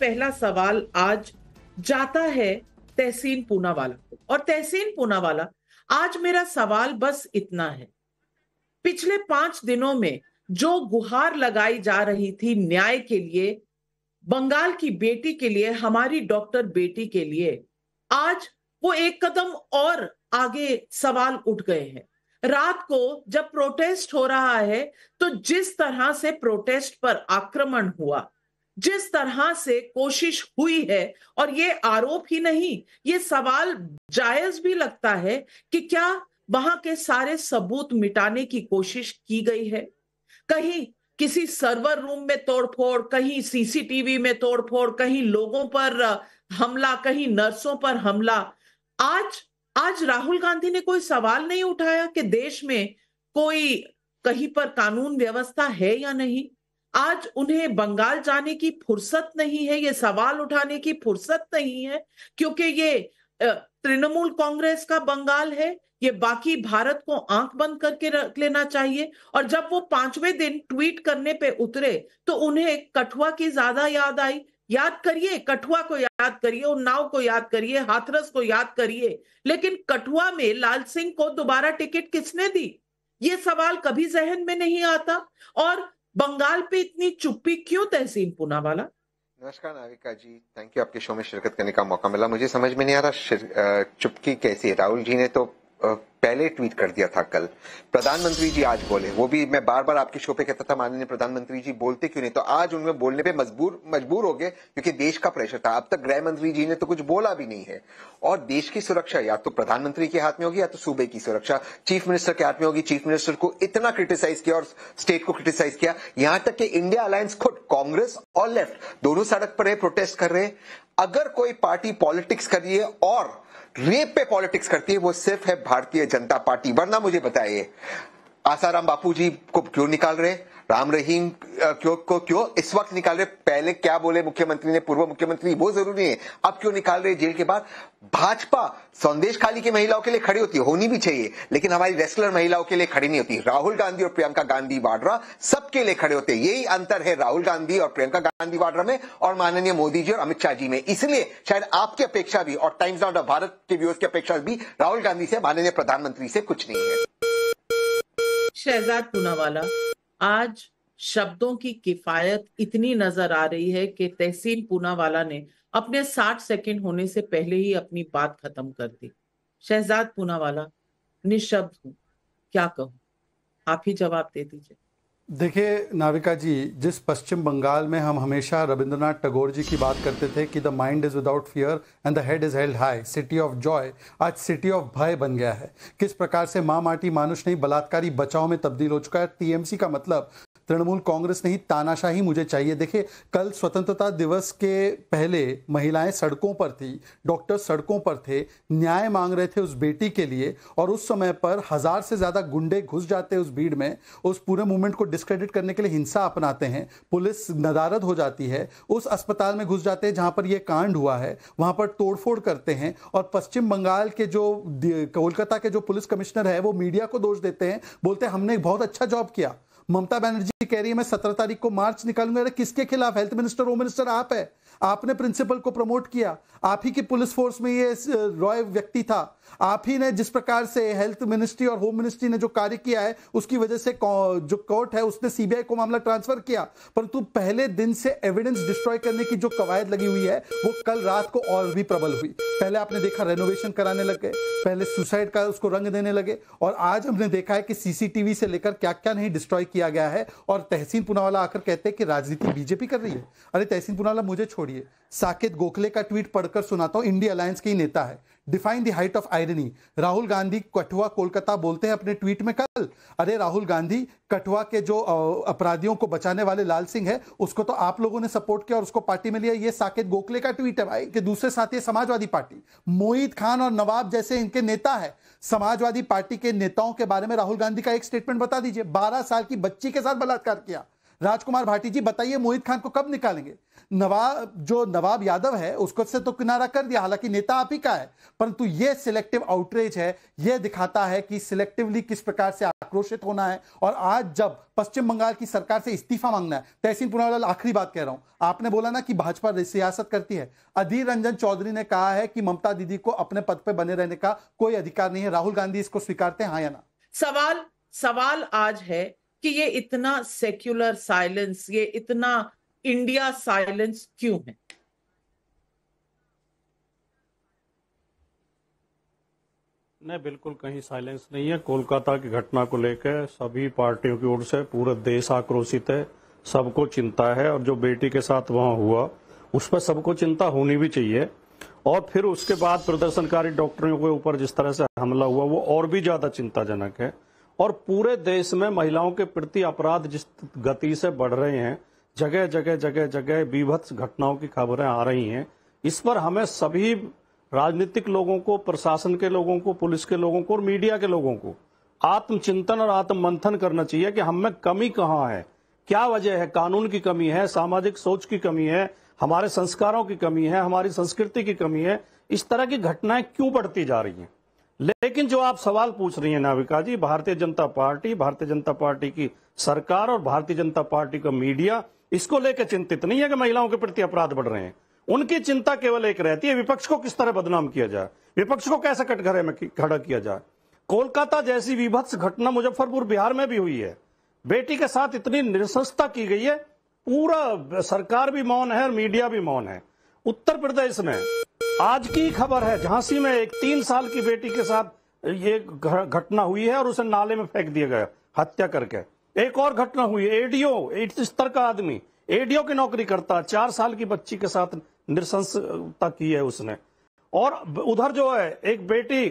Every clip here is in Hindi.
पहला सवाल आज जाता है तहसीन पूनावाला को और तहसीन पूनावाला आज मेरा सवाल बस इतना है पिछले पांच दिनों में जो गुहार लगाई जा रही थी न्याय के लिए बंगाल की बेटी के लिए हमारी डॉक्टर बेटी के लिए आज वो एक कदम और आगे सवाल उठ गए हैं रात को जब प्रोटेस्ट हो रहा है तो जिस तरह से प्रोटेस्ट पर आक्रमण हुआ जिस तरह से कोशिश हुई है और ये आरोप ही नहीं ये सवाल जायज भी लगता है कि क्या वहां के सारे सबूत मिटाने की कोशिश की गई है कहीं किसी सर्वर रूम में तोड़फोड़ कहीं सीसीटीवी में तोड़फोड़ कहीं लोगों पर हमला कहीं नर्सों पर हमला आज आज राहुल गांधी ने कोई सवाल नहीं उठाया कि देश में कोई कहीं पर कानून व्यवस्था है या नहीं आज उन्हें बंगाल जाने की फुर्सत नहीं है ये सवाल उठाने की फुर्सत नहीं है क्योंकि ये तृणमूल कांग्रेस का बंगाल है ये बाकी भारत को आंख बंद करके रख लेना चाहिए और जब वो पांचवें दिन ट्वीट करने पे उतरे तो उन्हें कठुआ की ज्यादा याद आई याद करिए कठुआ को याद करिए उन्नाव को याद करिए हाथरस को याद करिए लेकिन कठुआ में लाल सिंह को दोबारा टिकट किसने दी ये सवाल कभी जहन में नहीं आता और बंगाल पे इतनी चुप्पी क्यों तहसीन पूनावाला नमस्कार नाविका जी थैंक यू आपके शो में शिरकत करने का मौका मिला मुझे समझ में नहीं आ रहा चुपकी कैसी है राहुल जी ने तो पहले ट्वीट कर दिया था कल प्रधानमंत्री जी आज बोले वो भी मैं बार बार आपके शो पे कहता था माननीय प्रधानमंत्री जी बोलते क्यों नहीं तो आज उनमें बोलने पे मजबूर मजबूर हो गए क्योंकि देश का प्रेशर था अब तक गृह मंत्री जी ने तो कुछ बोला भी नहीं है और देश की सुरक्षा या तो प्रधानमंत्री के हाथ में होगी या तो सूबे की सुरक्षा चीफ मिनिस्टर के हाथ में होगी चीफ मिनिस्टर को इतना क्रिटिसाइज किया और स्टेट को क्रिटिसाइज किया यहां तक कि इंडिया अलायंस खुद कांग्रेस और लेफ्ट दोनों सड़क पर प्रोटेस्ट कर रहे अगर कोई पार्टी पॉलिटिक्स करिए और रेप पे पॉलिटिक्स करती है वो सिर्फ है भारतीय जनता पार्टी वरना मुझे बताइए आसाराम बापू जी को क्यों निकाल रहे राम रहीम क्यों को क्यों इस वक्त निकाल रहे पहले क्या बोले मुख्यमंत्री ने पूर्व मुख्यमंत्री वो जरूरी है अब क्यों निकाल रहे जेल के बाद भाजपा संदेश खाली की महिलाओं के लिए खड़ी होती है होनी भी चाहिए लेकिन हमारी रेस्लर महिलाओं के लिए खड़ी नहीं होती राहुल गांधी और प्रियंका गांधी वाड्रा सबके लिए खड़े होते यही अंतर है राहुल गांधी और प्रियंका गांधी वाड्रा में और माननीय मोदी जी और अमित शाह जी में इसलिए शायद आपकी अपेक्षा भी और टाइम्स ऑफ भारत के व्यूज की अपेक्षा भी राहुल गांधी से माननीय प्रधानमंत्री से कुछ नहीं है शहजाद पूनावाला आज शब्दों की किफायत इतनी नजर आ रही है कि तहसीन पूनावाला ने अपने 60 सेकंड होने से पहले ही अपनी बात खत्म कर दी शहजाद पूनावाला निशब्द हूं क्या कहूं आप ही जवाब दे दीजिए देखिए नाविका जी जिस पश्चिम बंगाल में हम हमेशा रविंद्रनाथ टैगोर जी की बात करते थे कि the mind is without fear and the head is held high city of joy आज सिटी ऑफ भय बन गया है किस प्रकार से माँ माटी मानुष नहीं बलात्कारी बचाव में तब्दील हो चुका है टीएमसी का मतलब तृणमूल कांग्रेस नहीं तानाशाही मुझे चाहिए देखिए कल स्वतंत्रता दिवस के पहले महिलाएं सड़कों पर थी डॉक्टर सड़कों पर थे न्याय मांग रहे थे उस बेटी के लिए और उस समय पर हज़ार से ज़्यादा गुंडे घुस जाते हैं उस भीड़ में उस पूरे मूवमेंट को डिस्क्रेडिट करने के लिए हिंसा अपनाते हैं पुलिस नदारद हो जाती है उस अस्पताल में घुस जाते हैं जहाँ पर यह कांड हुआ है वहाँ पर तोड़फोड़ करते हैं और पश्चिम बंगाल के जो कोलकाता के जो पुलिस कमिश्नर है वो मीडिया को दोष देते हैं बोलते हैं हमने बहुत अच्छा जॉब किया ममता बनर्जी कह रही है मैं सत्रह तारीख को मार्च निकालूंगा अरे किसके खिलाफ हेल्थ मिनिस्टर होम मिनिस्टर आप है आपने प्रिंसिपल को प्रमोट किया आप ही की पुलिस फोर्स में ये रॉय व्यक्ति था आप ही ने जिस प्रकार से हेल्थ मिनिस्ट्री और होम मिनिस्ट्री ने जो कार्य किया है उसकी वजह से जो कोर्ट है उसने सीबीआई को मामला ट्रांसफर किया परंतु पहले दिन से एविडेंस डिस्ट्रॉय करने की जो कवायद लगी हुई है वो कल रात को और भी प्रबल हुई पहले आपने देखा रेनोवेशन कराने लग गए पहले सुसाइड का उसको रंग देने लगे और आज हमने देखा है कि सीसीटीवी से लेकर क्या क्या नहीं डिस्ट्रॉय किया गया है और तहसीन पुनावाला आकर कहते हैं कि राजनीति बीजेपी कर रही है अरे तहसीन पुनावाला मुझे छोड़िए साकेत गोखले का ट्वीट पढ़कर सुनाता हूं इंडिया अलायंस के ही नेता है define the height of irony Rahul Gandhi Kathua Kolkata बोलते हैं अपने ट्वीट में कल अरे राहुल गांधी कठुआ के जो अपराधियों को बचाने वाले लाल सिंह है उसको तो आप लोगों ने सपोर्ट किया और उसको पार्टी में लिया ये साकेत गोखले का ट्वीट है भाई के दूसरे साथी समाजवादी पार्टी मोहित खान और नवाब जैसे इनके नेता है समाजवादी पार्टी के नेताओं के बारे में राहुल गांधी का एक स्टेटमेंट बता दीजिए बारह साल की बच्ची के साथ बलात्कार किया राजकुमार भाटी जी बताइए मोहित खान को कब निकालेंगे नवाब जो नवाब यादव है उसको से तो किनारा कर दिया हालांकि नेता आप ही का है परंतु यह सिलेक्टिव आउटरेज है यह दिखाता है कि सिलेक्टिवली किस प्रकार से आक्रोशित होना है और आज जब पश्चिम बंगाल की सरकार से इस्तीफा मांगना है तहसीन पुनावाल आखिरी बात कह रहा हूं आपने बोला ना कि भाजपा सियासत करती है अधीर रंजन चौधरी ने कहा है कि ममता दीदी को अपने पद पर बने रहने का कोई अधिकार नहीं है राहुल गांधी इसको स्वीकारते हैं हाँ या ना सवाल सवाल आज है कि ये इतना सेक्युलर साइलेंस ये इतना इंडिया साइलेंस क्यों है नहीं बिल्कुल कहीं साइलेंस नहीं है कोलकाता की घटना को लेकर सभी पार्टियों की ओर से पूरा देश आक्रोशित है सबको चिंता है और जो बेटी के साथ वहां हुआ उस पर सबको चिंता होनी भी चाहिए और फिर उसके बाद प्रदर्शनकारी डॉक्टरों के ऊपर जिस तरह से हमला हुआ वो और भी ज्यादा चिंताजनक है और पूरे देश में महिलाओं के प्रति अपराध जिस गति से बढ़ रहे हैं जगह जगह जगह जगह विभत्स घटनाओं की खबरें आ रही हैं इस पर हमें सभी राजनीतिक लोगों को प्रशासन के लोगों को पुलिस के लोगों को और मीडिया के लोगों को आत्मचिंतन और आत्म मंथन करना चाहिए कि हम में कमी कहाँ है क्या वजह है कानून की कमी है सामाजिक सोच की कमी है हमारे संस्कारों की कमी है हमारी संस्कृति की कमी है इस तरह की घटनाएं क्यों बढ़ती जा रही हैं लेकिन जो आप सवाल पूछ रही हैं नाविका जी भारतीय जनता पार्टी भारतीय जनता पार्टी की सरकार और भारतीय जनता पार्टी का मीडिया इसको लेकर चिंतित नहीं है कि महिलाओं के प्रति अपराध बढ़ रहे हैं उनकी चिंता केवल एक रहती है विपक्ष को किस तरह बदनाम किया जाए विपक्ष को कैसे कटघरे में खड़ा किया जाए कोलकाता जैसी विभत्स घटना मुजफ्फरपुर बिहार में भी हुई है बेटी के साथ इतनी निरसता की गई है पूरा सरकार भी मौन है और मीडिया भी मौन है उत्तर प्रदेश में आज की खबर है झांसी में एक तीन साल की बेटी के साथ ये घटना हुई है और उसे नाले में फेंक दिया गया हत्या करके एक और घटना हुई एडीओ स्तर का आदमी एडीओ की नौकरी करता चार साल की बच्ची के साथ निशंसता की है उसने और उधर जो है एक बेटी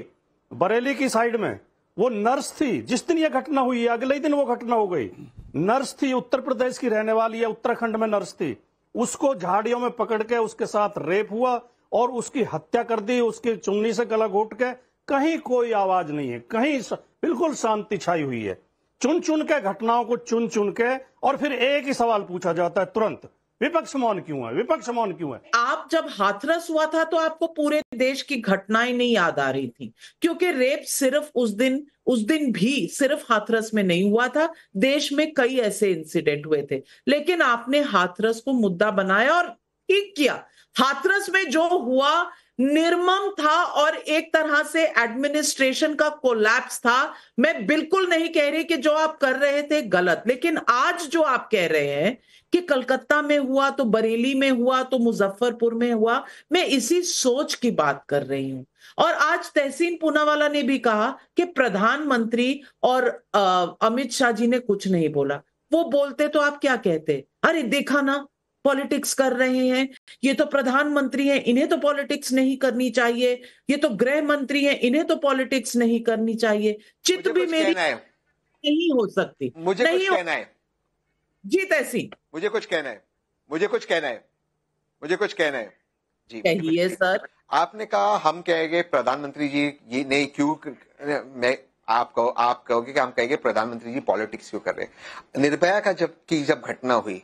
बरेली की साइड में वो नर्स थी जिस दिन यह घटना हुई अगले दिन वो घटना हो गई नर्स थी उत्तर प्रदेश की रहने वाली है उत्तराखंड में नर्स थी उसको झाड़ियों में पकड़ के उसके साथ रेप हुआ और उसकी हत्या कर दी उसकी चुंगनी से गला घोट के कहीं कोई आवाज नहीं है कहीं स, बिल्कुल शांति छाई हुई है चुन चुन के घटनाओं को चुन चुन के और फिर एक ही सवाल पूछा जाता है तुरंत विपक्ष मौन क्यों है विपक्ष मौन क्यों है आप जब हाथरस हुआ था तो आपको पूरे देश की घटनाएं नहीं याद आ रही थी क्योंकि रेप सिर्फ उस दिन उस दिन भी सिर्फ हाथरस में नहीं हुआ था देश में कई ऐसे इंसिडेंट हुए थे लेकिन आपने हाथरस को मुद्दा बनाया और ठीक किया हाथरस में जो हुआ निर्मम था और एक तरह से एडमिनिस्ट्रेशन का कोलैप्स था मैं बिल्कुल नहीं कह रही कि जो आप कर रहे थे गलत लेकिन आज जो आप कह रहे हैं कि कलकत्ता में हुआ तो बरेली में हुआ तो मुजफ्फरपुर में हुआ मैं इसी सोच की बात कर रही हूं और आज तहसीन पूनावाला ने भी कहा कि प्रधानमंत्री और अमित शाह जी ने कुछ नहीं बोला वो बोलते तो आप क्या कहते अरे देखा ना पॉलिटिक्स कर रहे हैं ये तो प्रधानमंत्री हैं इन्हें तो पॉलिटिक्स नहीं करनी चाहिए ये तो गृह मंत्री हैं इन्हें तो पॉलिटिक्स नहीं करनी चाहिए चित भी मेरी नहीं हो सकती मुझे नहीं कुछ कहना है जी तैसी मुझे कुछ कहना है मुझे कुछ कहना है मुझे कुछ कहना है जी कहिए सर आपने कहा हम कहेंगे प्रधानमंत्री जी ये नहीं क्यों मैं आप कहो आप कहोगे कि हम कहेंगे प्रधानमंत्री जी पॉलिटिक्स क्यों कर रहे हैं निर्भया का जब की जब घटना हुई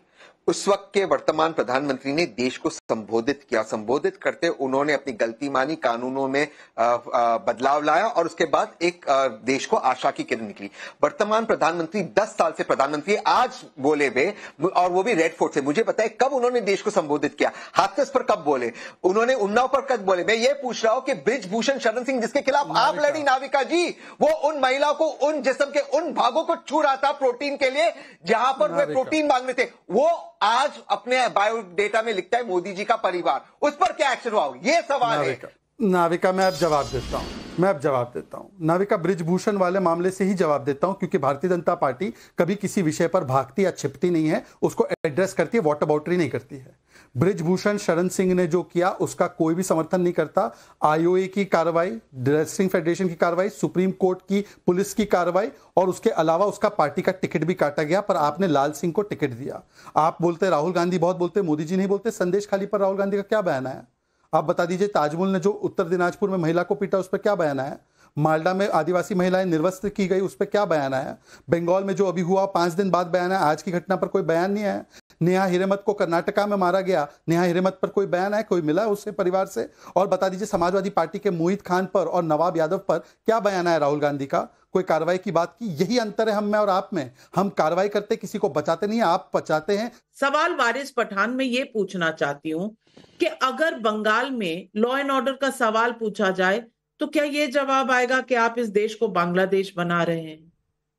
उस वक्त के वर्तमान प्रधानमंत्री ने देश को संबोधित किया संबोधित करते उन्होंने अपनी गलती मानी कानूनों में बदलाव लाया और उसके बाद एक देश को आशा की किरण निकली वर्तमान प्रधानमंत्री 10 साल से प्रधानमंत्री आज बोले वे और वो भी रेड फोर्ट से मुझे बताए कब उन्होंने देश को संबोधित किया हाथस पर कब बोले उन्होंने उन्नाव पर कब बोले मैं ये पूछ रहा हूं कि ब्रिजभूषण शरण सिंह जिसके खिलाफ आप लड़ी नाविका जी वो उन महिलाओं को उन जिसम के उन भागों को छू रहा था प्रोटीन के लिए जहां पर वे प्रोटीन मांग रहे थे वो आज अपने बायोडेटा में लिखता है मोदी जी का परिवार उस पर क्या एक्शन हुआ ये सवाल नाविका, है नाविका मैं अब जवाब देता हूँ मैं अब जवाब देता हूँ नाविका ब्रिजभूषण वाले मामले से ही जवाब देता हूँ क्योंकि भारतीय जनता पार्टी कभी किसी विषय पर भागती या छिपती नहीं है उसको एड्रेस करती है वॉट अबाउटरी नहीं करती है ब्रिजभूषण शरण सिंह ने जो किया उसका कोई भी समर्थन नहीं करता आईओए की कार्रवाई ड्रेसिंग फेडरेशन की कार्रवाई सुप्रीम कोर्ट की पुलिस की कार्रवाई और उसके अलावा उसका पार्टी का टिकट भी काटा गया पर आपने लाल सिंह को टिकट दिया आप बोलते राहुल गांधी बहुत बोलते मोदी जी नहीं बोलते संदेश खाली पर राहुल गांधी का क्या बयान आया आप बता दीजिए ताजमहल ने जो उत्तर दिनाजपुर में महिला को पीटा उस पर क्या बयान आया मालडा में आदिवासी महिलाएं निर्वस्त्र की गई उस पर क्या बयान आया बंगाल में जो अभी हुआ पांच दिन बाद बयान आया आज की घटना पर कोई बयान नहीं आया नेहा हिरेमत को कर्नाटका में मारा गया नेहा हिरेमत पर कोई बयान है कोई मिला उससे परिवार से और बता दीजिए समाजवादी पार्टी के मोहित खान पर और नवाब यादव पर क्या बयान आया राहुल गांधी का कोई कार्रवाई की बात की यही अंतर है हम में और आप में हम कार्रवाई करते किसी को बचाते नहीं आप बचाते हैं सवाल वारिस पठान में ये पूछना चाहती हूँ कि अगर बंगाल में लॉ एंड ऑर्डर का सवाल पूछा जाए तो क्या ये जवाब आएगा कि आप इस देश को बांग्लादेश बना रहे हैं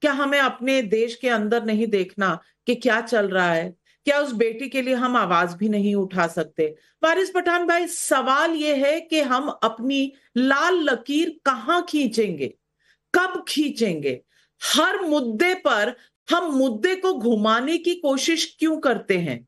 क्या हमें अपने देश के अंदर नहीं देखना कि क्या चल रहा है क्या उस बेटी के लिए हम आवाज भी नहीं उठा सकते वारिस पठान भाई सवाल यह है कि हम अपनी लाल लकीर कहाँ खींचेंगे कब खींचेंगे हर मुद्दे पर हम मुद्दे को घुमाने की कोशिश क्यों करते हैं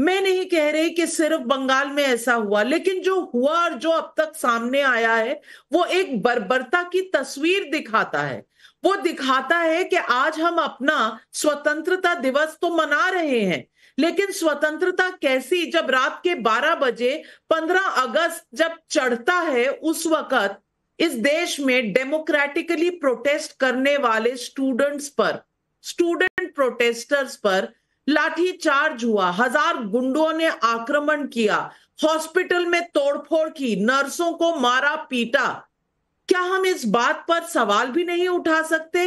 मैं नहीं कह रही कि सिर्फ बंगाल में ऐसा हुआ लेकिन जो हुआ और जो अब तक सामने आया है वो एक बर्बरता की तस्वीर दिखाता है वो दिखाता है कि आज हम अपना स्वतंत्रता दिवस तो मना रहे हैं लेकिन स्वतंत्रता कैसी जब रात के 12 बजे 15 अगस्त जब चढ़ता है उस वक्त इस देश में डेमोक्रेटिकली प्रोटेस्ट करने वाले स्टूडेंट्स पर स्टूडेंट प्रोटेस्टर्स पर लाठीचार्ज हुआ हजार गुंडों ने आक्रमण किया हॉस्पिटल में तोड़फोड़ की नर्सों को मारा पीटा क्या हम इस बात पर सवाल भी नहीं उठा सकते